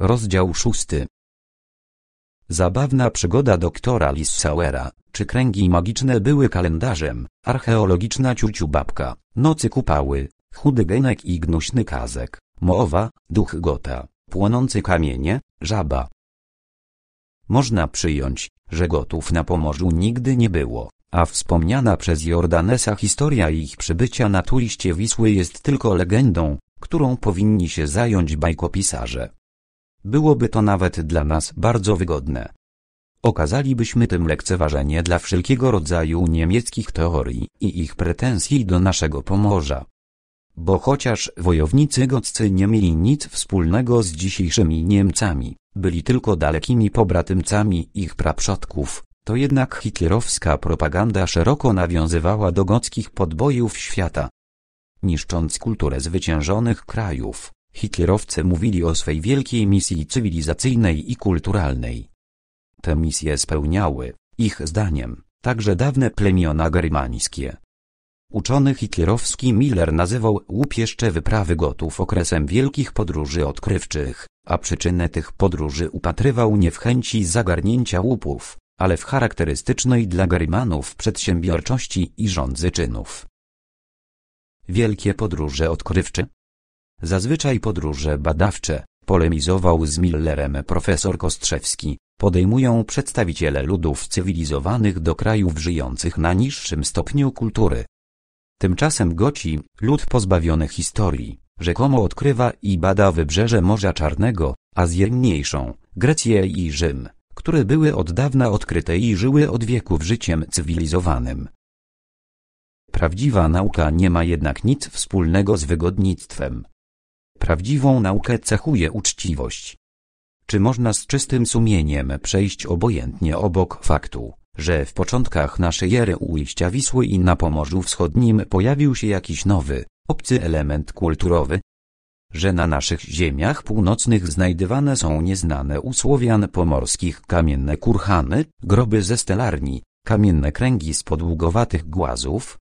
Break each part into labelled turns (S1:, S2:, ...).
S1: Rozdział szósty. Zabawna przygoda doktora Lissauera, czy kręgi magiczne były kalendarzem, archeologiczna ciuciu babka, nocy kupały, chudy genek i gnuśny kazek, mowa, duch gota, płonący kamienie, żaba. Można przyjąć, że gotów na Pomorzu nigdy nie było, a wspomniana przez Jordanesa historia ich przybycia na tuliście Wisły jest tylko legendą, którą powinni się zająć bajkopisarze. Byłoby to nawet dla nas bardzo wygodne. Okazalibyśmy tym lekceważenie dla wszelkiego rodzaju niemieckich teorii i ich pretensji do naszego Pomorza. Bo chociaż wojownicy gotcy nie mieli nic wspólnego z dzisiejszymi Niemcami, byli tylko dalekimi pobratymcami ich praprzodków, to jednak hitlerowska propaganda szeroko nawiązywała do gockich podbojów świata, niszcząc kulturę zwyciężonych krajów Hitlerowcy mówili o swej wielkiej misji cywilizacyjnej i kulturalnej. Te misje spełniały, ich zdaniem, także dawne plemiona germańskie. Uczony hitlerowski Miller nazywał łupieszcze wyprawy gotów okresem wielkich podróży odkrywczych, a przyczynę tych podróży upatrywał nie w chęci zagarnięcia łupów, ale w charakterystycznej dla Germanów przedsiębiorczości i rządzy czynów. Wielkie podróże odkrywcze Zazwyczaj podróże badawcze, polemizował z Millerem profesor Kostrzewski, podejmują przedstawiciele ludów cywilizowanych do krajów żyjących na niższym stopniu kultury. Tymczasem Goci, lud pozbawiony historii, rzekomo odkrywa i bada wybrzeże Morza Czarnego, Azję Mniejszą, Grecję i Rzym, które były od dawna odkryte i żyły od wieków życiem cywilizowanym. Prawdziwa nauka nie ma jednak nic wspólnego z wygodnictwem. Prawdziwą naukę cechuje uczciwość. Czy można z czystym sumieniem przejść obojętnie obok faktu, że w początkach naszej ery ujścia Wisły i na Pomorzu Wschodnim pojawił się jakiś nowy, obcy element kulturowy? Że na naszych ziemiach północnych znajdywane są nieznane u Słowian pomorskich kamienne kurhany, groby ze stelarni, kamienne kręgi z podługowatych głazów,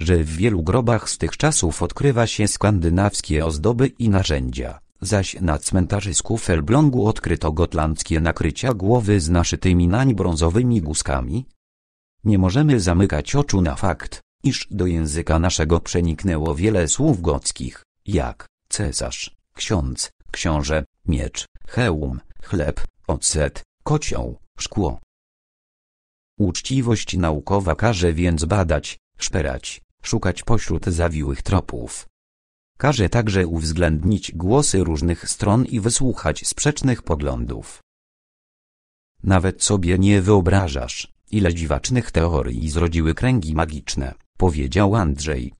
S1: że w wielu grobach z tych czasów odkrywa się skandynawskie ozdoby i narzędzia, zaś na cmentarzysku Felblągu odkryto gotlandzkie nakrycia głowy z naszytymi nań brązowymi guzkami. Nie możemy zamykać oczu na fakt, iż do języka naszego przeniknęło wiele słów gockich, jak cesarz, ksiądz, książę, miecz, hełm, chleb, ocet, kocioł, szkło. Uczciwość naukowa każe więc badać, szperać, szukać pośród zawiłych tropów. Każe także uwzględnić głosy różnych stron i wysłuchać sprzecznych poglądów. Nawet sobie nie wyobrażasz, ile dziwacznych teorii zrodziły kręgi magiczne, powiedział Andrzej.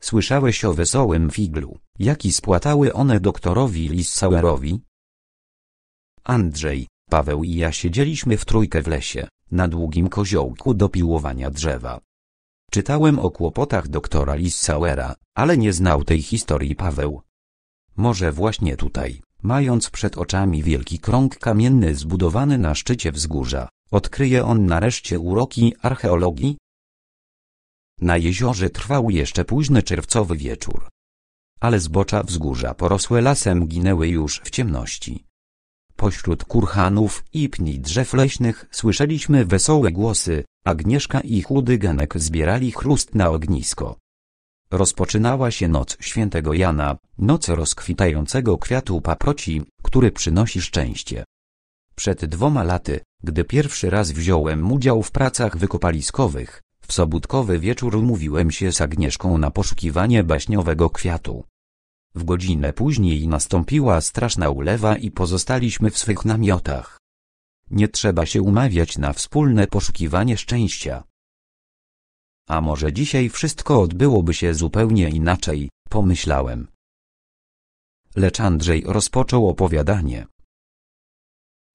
S1: Słyszałeś o wesołym figlu, jaki spłatały one doktorowi Lissauerowi? Andrzej, Paweł i ja siedzieliśmy w trójkę w lesie, na długim koziołku do piłowania drzewa. Czytałem o kłopotach doktora Lissauera, ale nie znał tej historii Paweł. Może właśnie tutaj, mając przed oczami wielki krąg kamienny zbudowany na szczycie wzgórza, odkryje on nareszcie uroki archeologii? Na jeziorze trwał jeszcze późny czerwcowy wieczór. Ale zbocza wzgórza porosłe lasem ginęły już w ciemności. Pośród kurhanów i pni drzew leśnych słyszeliśmy wesołe głosy, Agnieszka i chudy Genek zbierali chrust na ognisko. Rozpoczynała się noc świętego Jana, noc rozkwitającego kwiatu paproci, który przynosi szczęście. Przed dwoma laty, gdy pierwszy raz wziąłem udział w pracach wykopaliskowych, w sobótkowy wieczór umówiłem się z Agnieszką na poszukiwanie baśniowego kwiatu. W godzinę później nastąpiła straszna ulewa i pozostaliśmy w swych namiotach. Nie trzeba się umawiać na wspólne poszukiwanie szczęścia. A może dzisiaj wszystko odbyłoby się zupełnie inaczej, pomyślałem. Lecz Andrzej rozpoczął opowiadanie,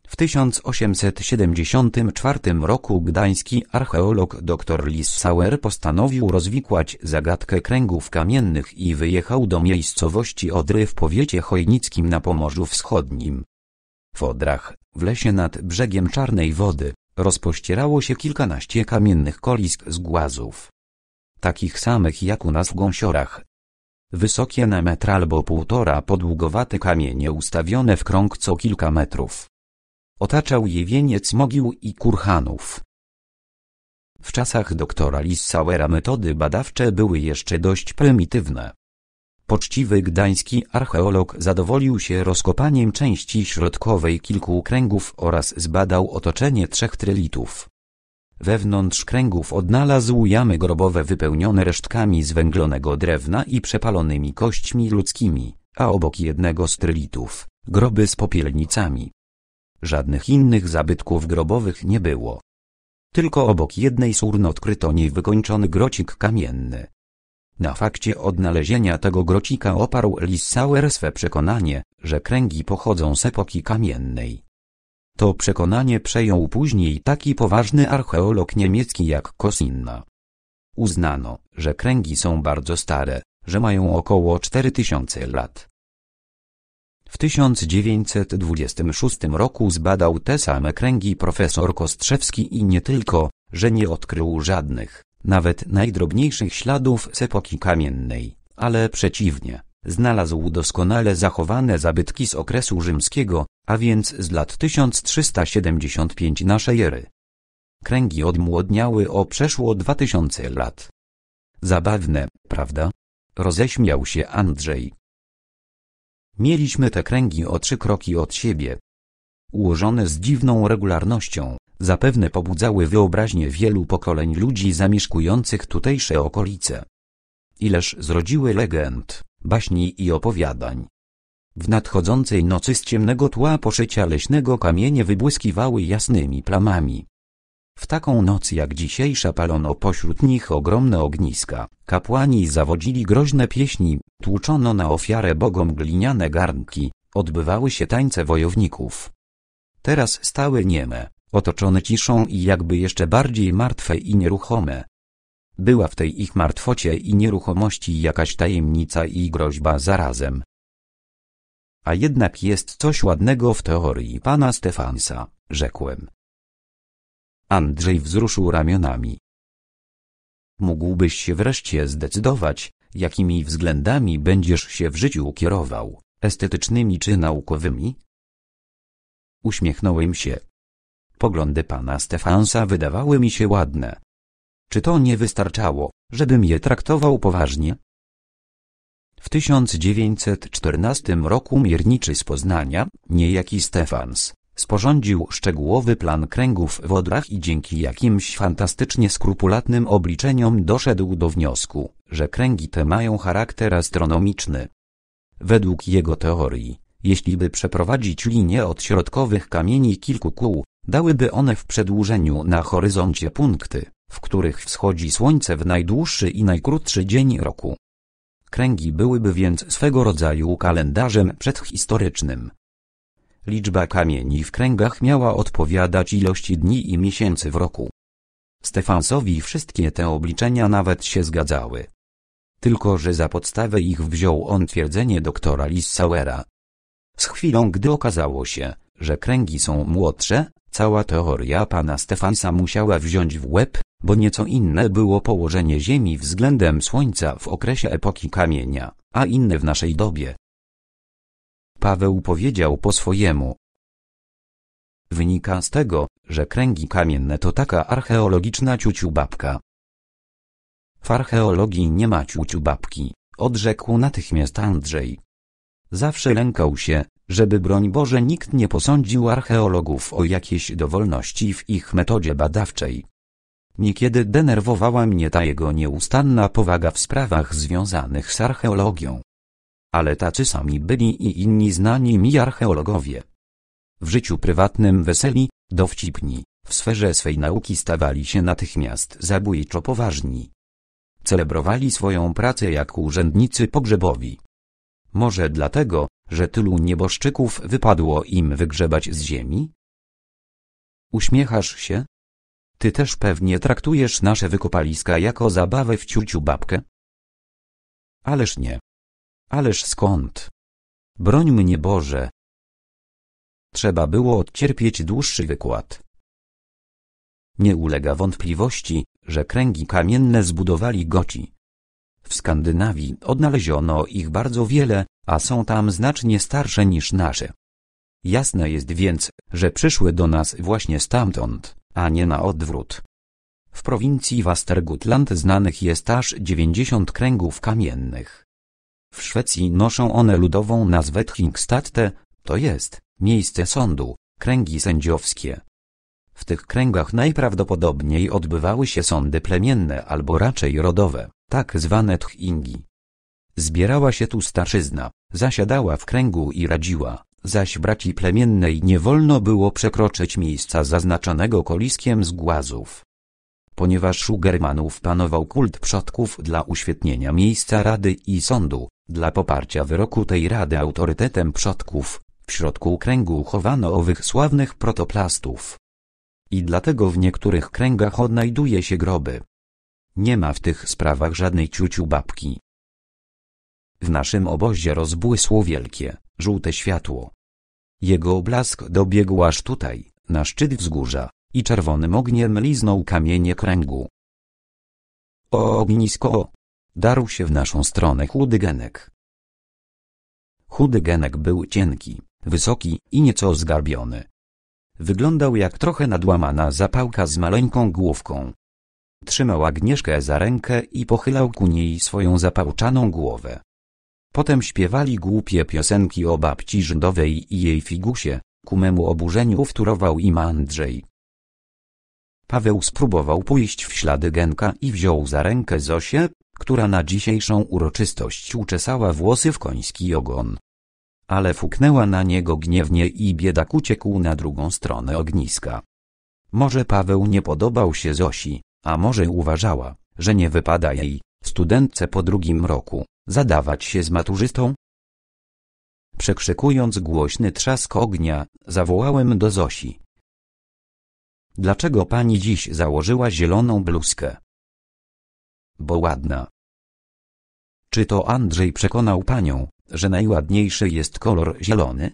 S1: w 1874 roku gdański archeolog dr Lissauer postanowił rozwikłać zagadkę kręgów kamiennych i wyjechał do miejscowości Odry w powiecie chojnickim na Pomorzu Wschodnim. W Odrach, w lesie nad brzegiem Czarnej Wody, rozpościerało się kilkanaście kamiennych kolisk z głazów. Takich samych jak u nas w gąsiorach, wysokie na metr albo półtora podługowate kamienie ustawione w krąg co kilka metrów. Otaczał je wieniec mogił i kurhanów. W czasach doktora Lissauera metody badawcze były jeszcze dość prymitywne. Poczciwy gdański archeolog zadowolił się rozkopaniem części środkowej kilku kręgów oraz zbadał otoczenie trzech trylitów. Wewnątrz kręgów odnalazł jamy grobowe wypełnione resztkami zwęglonego drewna i przepalonymi kośćmi ludzkimi, a obok jednego z trylitów groby z popielnicami. Żadnych innych zabytków grobowych nie było. Tylko obok jednej surn odkryto odkryto wykończony grocik kamienny. Na fakcie odnalezienia tego grocika oparł Lissauer swe przekonanie, że kręgi pochodzą z epoki kamiennej. To przekonanie przejął później taki poważny archeolog niemiecki jak Kosinna. Uznano, że kręgi są bardzo stare, że mają około 4000 lat. W 1926 roku zbadał te same kręgi profesor Kostrzewski i nie tylko, że nie odkrył żadnych, nawet najdrobniejszych śladów z epoki kamiennej, ale przeciwnie, znalazł doskonale zachowane zabytki z okresu rzymskiego, a więc z lat 1375 naszej ery. Kręgi odmłodniały o przeszło 2000 lat. Zabawne, prawda? Roześmiał się Andrzej. Mieliśmy te kręgi o trzy kroki od siebie. Ułożone z dziwną regularnością, zapewne pobudzały wyobraźnię wielu pokoleń ludzi zamieszkujących tutejsze okolice. Ileż zrodziły legend, baśni i opowiadań. W nadchodzącej nocy z ciemnego tła poszycia leśnego kamienie wybłyskiwały jasnymi plamami. W taką noc jak dzisiejsza palono pośród nich ogromne ogniska, kapłani zawodzili groźne pieśni, tłuczono na ofiarę bogom gliniane garnki, odbywały się tańce wojowników. Teraz stały nieme, otoczone ciszą i jakby jeszcze bardziej martwe i nieruchome. Była w tej ich martwocie i nieruchomości jakaś tajemnica i groźba zarazem. A jednak jest coś ładnego w teorii pana Stefansa, rzekłem, Andrzej wzruszył ramionami. Mógłbyś się wreszcie zdecydować, jakimi względami będziesz się w życiu kierował, estetycznymi czy naukowymi? Uśmiechnąłem się. Poglądy pana Stefansa wydawały mi się ładne. Czy to nie wystarczało, żebym je traktował poważnie? W 1914 roku mierniczy z Poznania, niejaki Stefans, sporządził szczegółowy plan kręgów w odrach i dzięki jakimś fantastycznie skrupulatnym obliczeniom doszedł do wniosku, że kręgi te mają charakter astronomiczny. Według jego teorii, jeśli by przeprowadzić linie od środkowych kamieni kilku kół, dałyby one w przedłużeniu na horyzoncie punkty, w których wschodzi słońce w najdłuższy i najkrótszy dzień roku. Kręgi byłyby więc swego rodzaju kalendarzem przedhistorycznym, Liczba kamieni w kręgach miała odpowiadać ilości dni i miesięcy w roku. Stefansowi wszystkie te obliczenia nawet się zgadzały. Tylko, że za podstawę ich wziął on twierdzenie doktora Lissauera. Z chwilą, gdy okazało się, że kręgi są młodsze, cała teoria pana Stefansa musiała wziąć w łeb, bo nieco inne było położenie Ziemi względem Słońca w okresie epoki kamienia, a inne w naszej dobie. Paweł powiedział po swojemu. Wynika z tego, że kręgi kamienne to taka archeologiczna babka. W archeologii nie ma ciuciu babki. odrzekł natychmiast Andrzej. Zawsze lękał się, żeby broń Boże nikt nie posądził archeologów o jakieś dowolności w ich metodzie badawczej. Niekiedy denerwowała mnie ta jego nieustanna powaga w sprawach związanych z archeologią ale tacy sami byli i inni znani mi archeologowie. W życiu prywatnym weseli, dowcipni, w sferze swej nauki stawali się natychmiast zabójczo poważni. Celebrowali swoją pracę jak urzędnicy pogrzebowi. Może dlatego, że tylu nieboszczyków wypadło im wygrzebać z ziemi? Uśmiechasz się? Ty też pewnie traktujesz nasze wykopaliska jako zabawę w ciuciu babkę? Ależ nie. Ależ skąd? Broń mnie Boże! Trzeba było odcierpieć dłuższy wykład. Nie ulega wątpliwości, że kręgi kamienne zbudowali Goci. W Skandynawii odnaleziono ich bardzo wiele, a są tam znacznie starsze niż nasze. Jasne jest więc, że przyszły do nas właśnie stamtąd, a nie na odwrót. W prowincji Wastergutland znanych jest aż 90 kręgów kamiennych. W Szwecji noszą one ludową nazwę Thingstadte, to jest miejsce sądu, kręgi sędziowskie. W tych kręgach najprawdopodobniej odbywały się sądy plemienne albo raczej rodowe, tak zwane tchingi. Zbierała się tu starszyzna, zasiadała w kręgu i radziła, zaś braci plemiennej nie wolno było przekroczyć miejsca zaznaczonego koliskiem z głazów. Ponieważ u Germanów panował kult przodków dla uświetnienia miejsca rady i sądu, dla poparcia wyroku tej rady autorytetem przodków, w środku kręgu chowano owych sławnych protoplastów. I dlatego w niektórych kręgach odnajduje się groby. Nie ma w tych sprawach żadnej ciuciu babki. W naszym obozie rozbłysło wielkie, żółte światło. Jego blask dobiegł aż tutaj, na szczyt wzgórza, i czerwonym ogniem liznął kamienie kręgu. O ognisko! Darł się w naszą stronę chudy genek. Chudy genek był cienki, wysoki i nieco zgarbiony. Wyglądał jak trochę nadłamana zapałka z maleńką główką. Trzymał Agnieszkę za rękę i pochylał ku niej swoją zapałczaną głowę. Potem śpiewali głupie piosenki o babci żydowej i jej figusie, ku memu oburzeniu wtórował im Andrzej. Paweł spróbował pójść w ślady Genka i wziął za rękę Zosię, która na dzisiejszą uroczystość uczesała włosy w koński ogon. Ale fuknęła na niego gniewnie i biedak uciekł na drugą stronę ogniska. Może Paweł nie podobał się Zosi, a może uważała, że nie wypada jej, studentce po drugim roku, zadawać się z maturzystą? Przekrzykując głośny trzask ognia, zawołałem do Zosi. Dlaczego pani dziś założyła zieloną bluzkę? bo ładna. Czy to Andrzej przekonał panią, że najładniejszy jest kolor zielony?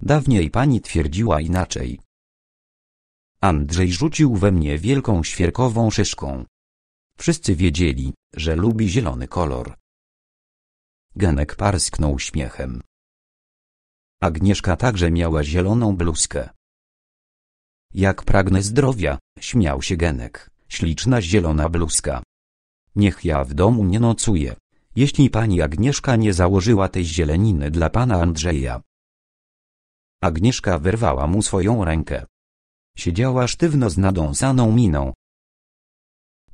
S1: Dawniej pani twierdziła inaczej. Andrzej rzucił we mnie wielką świerkową szyszką. Wszyscy wiedzieli, że lubi zielony kolor. Genek parsknął śmiechem. Agnieszka także miała zieloną bluzkę. Jak pragnę zdrowia, śmiał się Genek, śliczna zielona bluzka. Niech ja w domu nie nocuję, jeśli pani Agnieszka nie założyła tej zieleniny dla pana Andrzeja. Agnieszka wyrwała mu swoją rękę. Siedziała sztywno z nadąsaną miną.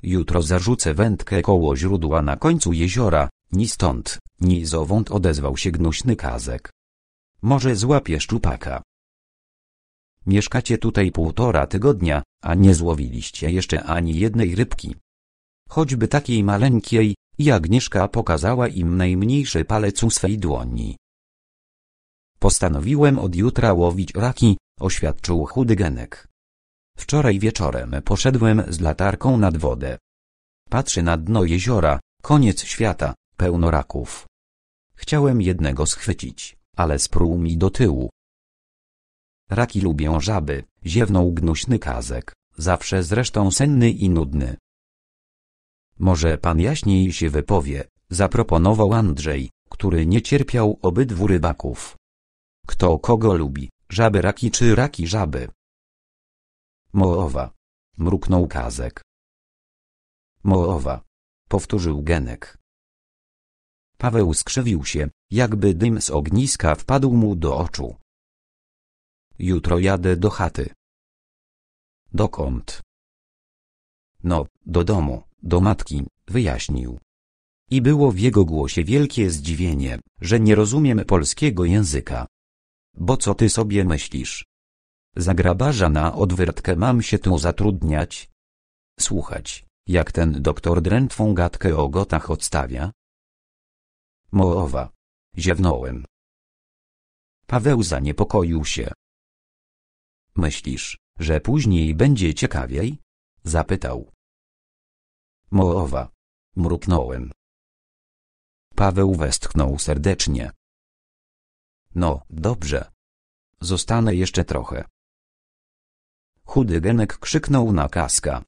S1: Jutro zarzucę wędkę koło źródła na końcu jeziora, ni stąd, ni zowąd odezwał się gnuśny kazek. Może złapie szczupaka. Mieszkacie tutaj półtora tygodnia, a nie złowiliście jeszcze ani jednej rybki choćby takiej maleńkiej, i Agnieszka pokazała im najmniejszy palec u swej dłoni. Postanowiłem od jutra łowić raki, oświadczył chudy Genek. Wczoraj wieczorem poszedłem z latarką nad wodę. Patrzy na dno jeziora, koniec świata, pełno raków. Chciałem jednego schwycić, ale sprół mi do tyłu. Raki lubią żaby, ziewnął gnuśny kazek, zawsze zresztą senny i nudny. Może pan jaśniej się wypowie, zaproponował Andrzej, który nie cierpiał obydwu rybaków. Kto kogo lubi, żaby raki czy raki żaby? Moowa. Mruknął Kazek. Moowa. Powtórzył Genek. Paweł skrzywił się, jakby dym z ogniska wpadł mu do oczu. Jutro jadę do chaty. Dokąd? No, do domu do matki, wyjaśnił. I było w jego głosie wielkie zdziwienie, że nie rozumiem polskiego języka. Bo co ty sobie myślisz? grabarza na odwyrtkę mam się tu zatrudniać? Słuchać, jak ten doktor drętwą gadkę o gotach odstawia? Moowa. Ziewnąłem. Paweł zaniepokoił się. Myślisz, że później będzie ciekawiej? Zapytał. Mołowa. Mruknąłem. Paweł westchnął serdecznie. No, dobrze. Zostanę jeszcze trochę. Chudy Genek krzyknął na kaska.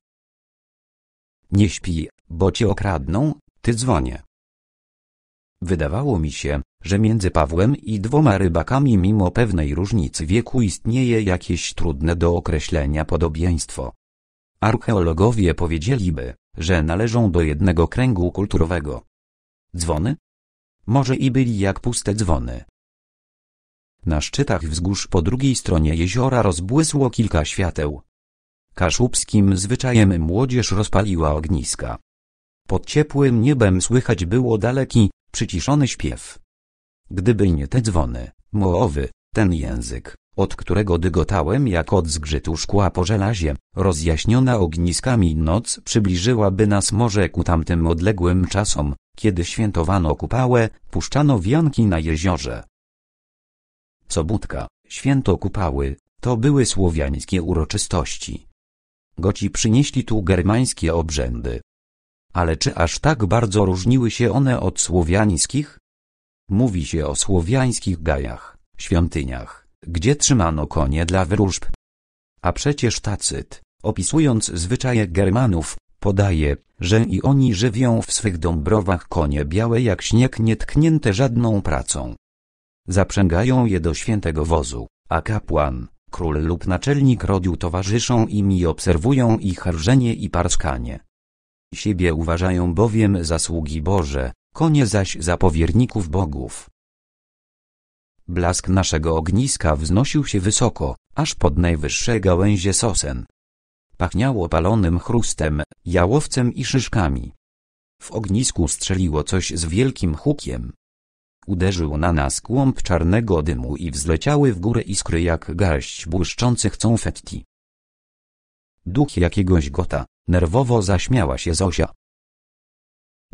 S1: Nie śpi, bo cię okradną, ty dzwonię. Wydawało mi się, że między Pawłem i dwoma rybakami mimo pewnej różnicy wieku istnieje jakieś trudne do określenia podobieństwo. Archeologowie powiedzieliby, że należą do jednego kręgu kulturowego. Dzwony? Może i byli jak puste dzwony. Na szczytach wzgórz po drugiej stronie jeziora rozbłysło kilka świateł. Kaszubskim zwyczajem młodzież rozpaliła ogniska. Pod ciepłym niebem słychać było daleki, przyciszony śpiew. Gdyby nie te dzwony, mołowy, ten język, od którego dygotałem jak od zgrzytu szkła po żelazie, rozjaśniona ogniskami noc przybliżyłaby nas może ku tamtym odległym czasom, kiedy świętowano kupałę, puszczano wianki na jeziorze. Sobudka, święto kupały, to były słowiańskie uroczystości. Goci przynieśli tu germańskie obrzędy. Ale czy aż tak bardzo różniły się one od słowiańskich? Mówi się o słowiańskich gajach, świątyniach gdzie trzymano konie dla wróżb. A przecież Tacyt, opisując zwyczaje Germanów, podaje, że i oni żywią w swych dąbrowach konie białe jak śnieg nietknięte żadną pracą. Zaprzęgają je do świętego wozu, a kapłan, król lub naczelnik rodu towarzyszą im i obserwują ich harżenie i parskanie. Siebie uważają bowiem za sługi Boże, konie zaś za powierników bogów. Blask naszego ogniska wznosił się wysoko, aż pod najwyższe gałęzie sosen. Pachniało palonym chrustem, jałowcem i szyszkami. W ognisku strzeliło coś z wielkim hukiem. Uderzył na nas kłąb czarnego dymu i wzleciały w górę iskry jak garść błyszczących confetti. Duch jakiegoś gota, nerwowo zaśmiała się Zosia.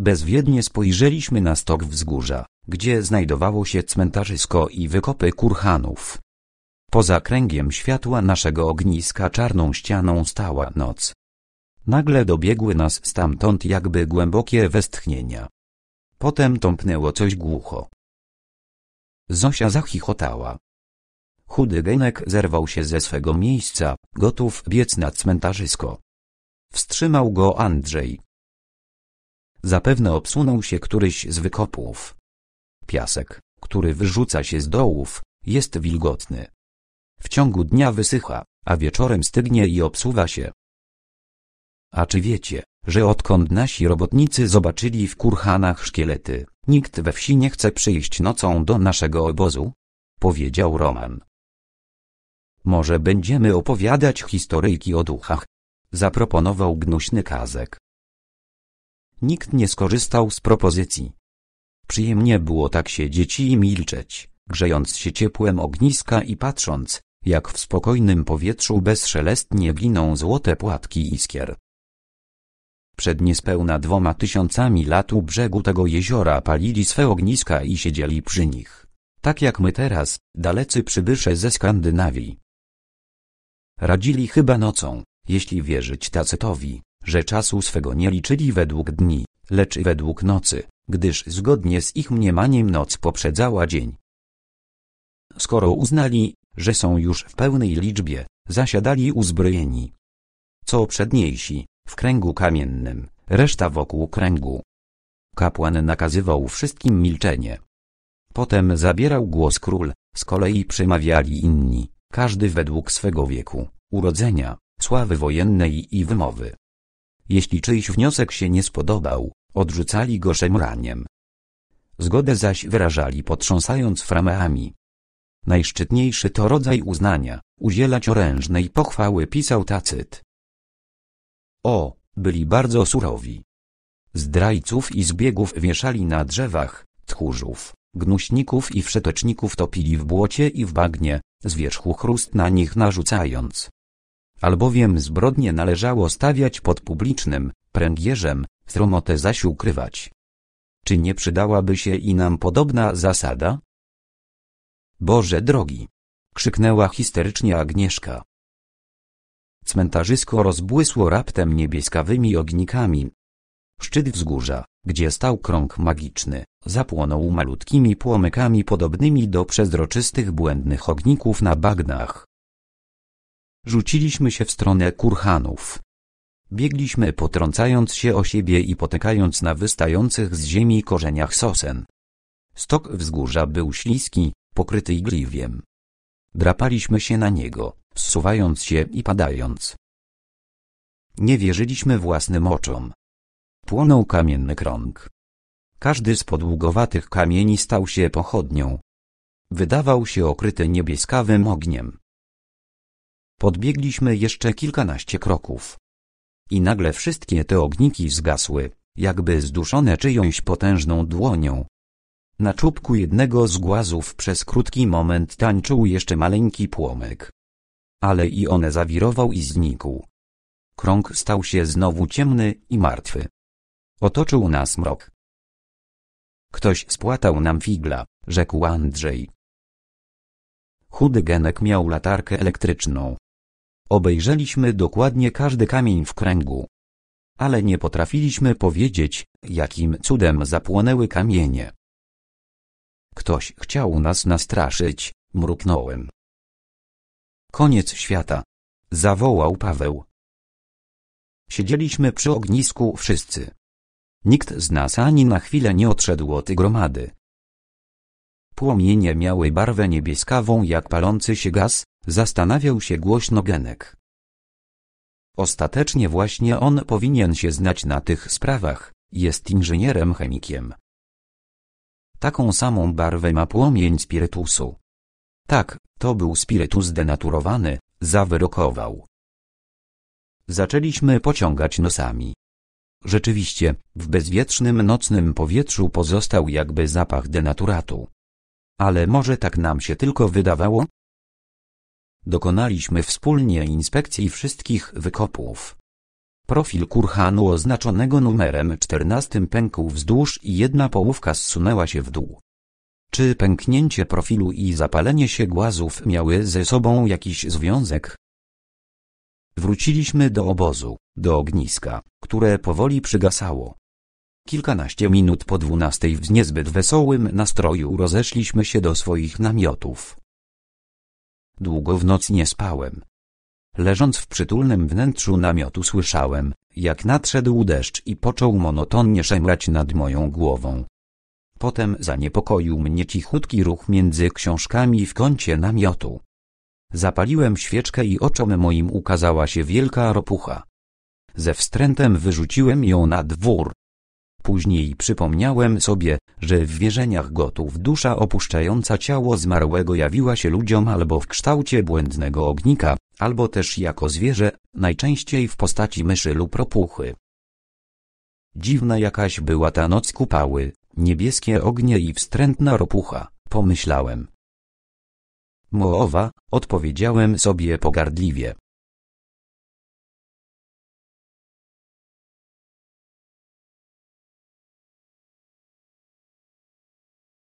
S1: Bezwiednie spojrzeliśmy na stok wzgórza, gdzie znajdowało się cmentarzysko i wykopy kurhanów. Poza kręgiem światła naszego ogniska czarną ścianą stała noc. Nagle dobiegły nas stamtąd jakby głębokie westchnienia. Potem tąpnęło coś głucho. Zosia zachichotała. Chudy Genek zerwał się ze swego miejsca, gotów biec na cmentarzysko. Wstrzymał go Andrzej. Zapewne obsunął się któryś z wykopów. Piasek, który wyrzuca się z dołów, jest wilgotny. W ciągu dnia wysycha, a wieczorem stygnie i obsuwa się. A czy wiecie, że odkąd nasi robotnicy zobaczyli w kurhanach szkielety, nikt we wsi nie chce przyjść nocą do naszego obozu? Powiedział Roman. Może będziemy opowiadać historyjki o duchach? Zaproponował gnuśny kazek. Nikt nie skorzystał z propozycji. Przyjemnie było tak się i milczeć, grzejąc się ciepłem ogniska i patrząc, jak w spokojnym powietrzu bezszelestnie giną złote płatki iskier. Przed niespełna dwoma tysiącami lat u brzegu tego jeziora palili swe ogniska i siedzieli przy nich. Tak jak my teraz, dalecy przybysze ze Skandynawii. Radzili chyba nocą, jeśli wierzyć Tacytowi, że czasu swego nie liczyli według dni, lecz według nocy, gdyż zgodnie z ich mniemaniem noc poprzedzała dzień. Skoro uznali, że są już w pełnej liczbie, zasiadali uzbrojeni. Co przedniejsi, w kręgu kamiennym, reszta wokół kręgu. Kapłan nakazywał wszystkim milczenie. Potem zabierał głos król, z kolei przemawiali inni, każdy według swego wieku, urodzenia, sławy wojennej i wymowy. Jeśli czyjś wniosek się nie spodobał, odrzucali go szemraniem. Zgodę zaś wyrażali potrząsając frameami. Najszczytniejszy to rodzaj uznania, udzielać orężnej pochwały pisał Tacyt. O, byli bardzo surowi. Zdrajców i zbiegów wieszali na drzewach, tchórzów, gnuśników i wszeteczników topili w błocie i w bagnie, z wierzchu chrust na nich narzucając albowiem zbrodnie należało stawiać pod publicznym pręgierzem, sromotę zaś ukrywać. Czy nie przydałaby się i nam podobna zasada? Boże drogi! krzyknęła histerycznie Agnieszka. Cmentarzysko rozbłysło raptem niebieskawymi ognikami. Szczyt wzgórza, gdzie stał krąg magiczny, zapłonął malutkimi płomykami podobnymi do przezroczystych błędnych ogników na bagnach. Rzuciliśmy się w stronę kurhanów. Biegliśmy potrącając się o siebie i potykając na wystających z ziemi korzeniach sosen. Stok wzgórza był śliski, pokryty igliwiem. Drapaliśmy się na niego, zsuwając się i padając. Nie wierzyliśmy własnym oczom. Płonął kamienny krąg. Każdy z podługowatych kamieni stał się pochodnią. Wydawał się okryty niebieskawym ogniem. Podbiegliśmy jeszcze kilkanaście kroków. I nagle wszystkie te ogniki zgasły, jakby zduszone czyjąś potężną dłonią. Na czubku jednego z głazów przez krótki moment tańczył jeszcze maleńki płomyk. Ale i one zawirował i znikł. Krąg stał się znowu ciemny i martwy. Otoczył nas mrok. Ktoś spłatał nam figla, rzekł Andrzej. Chudy Genek miał latarkę elektryczną, Obejrzeliśmy dokładnie każdy kamień w kręgu. Ale nie potrafiliśmy powiedzieć, jakim cudem zapłonęły kamienie. Ktoś chciał nas nastraszyć, mruknąłem. Koniec świata. Zawołał Paweł. Siedzieliśmy przy ognisku wszyscy. Nikt z nas ani na chwilę nie odszedł od gromady. Płomienie miały barwę niebieskawą jak palący się gaz, Zastanawiał się głośno Genek. Ostatecznie właśnie on powinien się znać na tych sprawach, jest inżynierem chemikiem. Taką samą barwę ma płomień spirytusu. Tak, to był spirytus denaturowany, zawyrokował. Zaczęliśmy pociągać nosami. Rzeczywiście, w bezwietrznym nocnym powietrzu pozostał jakby zapach denaturatu. Ale może tak nam się tylko wydawało? dokonaliśmy wspólnie inspekcji wszystkich wykopów. Profil kurhanu oznaczonego numerem 14 pękł wzdłuż i jedna połówka zsunęła się w dół. Czy pęknięcie profilu i zapalenie się głazów miały ze sobą jakiś związek? Wróciliśmy do obozu, do ogniska, które powoli przygasało. Kilkanaście minut po dwunastej w niezbyt wesołym nastroju rozeszliśmy się do swoich namiotów. Długo w noc nie spałem. Leżąc w przytulnym wnętrzu namiotu słyszałem, jak nadszedł deszcz i począł monotonnie szemrać nad moją głową. Potem zaniepokoił mnie cichutki ruch między książkami w kącie namiotu. Zapaliłem świeczkę i oczom moim ukazała się wielka ropucha. Ze wstrętem wyrzuciłem ją na dwór, Później przypomniałem sobie, że w wierzeniach gotów dusza opuszczająca ciało zmarłego jawiła się ludziom albo w kształcie błędnego ognika, albo też jako zwierzę, najczęściej w postaci myszy lub ropuchy. Dziwna jakaś była ta noc kupały, niebieskie ognie i wstrętna ropucha, pomyślałem. Moowa, odpowiedziałem sobie pogardliwie.